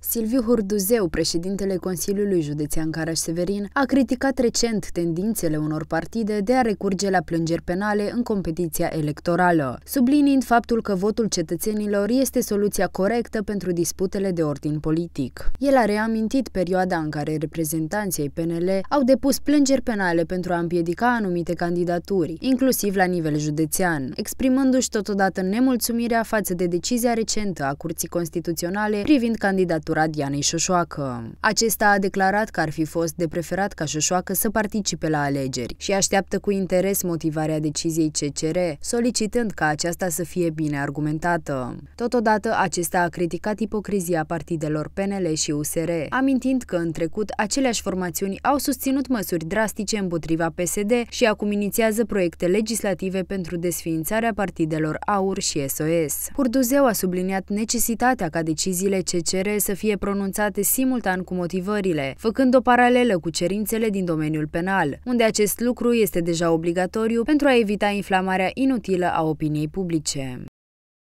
Silviu Hurduzeu, președintele Consiliului Județean Caraș-Severin, a criticat recent tendințele unor partide de a recurge la plângeri penale în competiția electorală, subliniind faptul că votul cetățenilor este soluția corectă pentru disputele de ordin politic. El a reamintit perioada în care reprezentanții PNL au depus plângeri penale pentru a împiedica anumite candidaturi, inclusiv la nivel județean, exprimându-și totodată nemulțumirea față de decizia recentă a Curții Constituționale privind candidaturile candidatura Dianei Șoșoacă. Acesta a declarat că ar fi fost de preferat ca Șoșoacă să participe la alegeri și așteaptă cu interes motivarea deciziei CCR, solicitând ca aceasta să fie bine argumentată. Totodată, acesta a criticat ipocrizia partidelor PNL și USR, amintind că în trecut aceleași formațiuni au susținut măsuri drastice împotriva PSD și acum inițiază proiecte legislative pentru desființarea partidelor AUR și SOS. Purduzeu a subliniat necesitatea ca deciziile CCR să fie pronunțate simultan cu motivările, făcând o paralelă cu cerințele din domeniul penal, unde acest lucru este deja obligatoriu pentru a evita inflamarea inutilă a opiniei publice.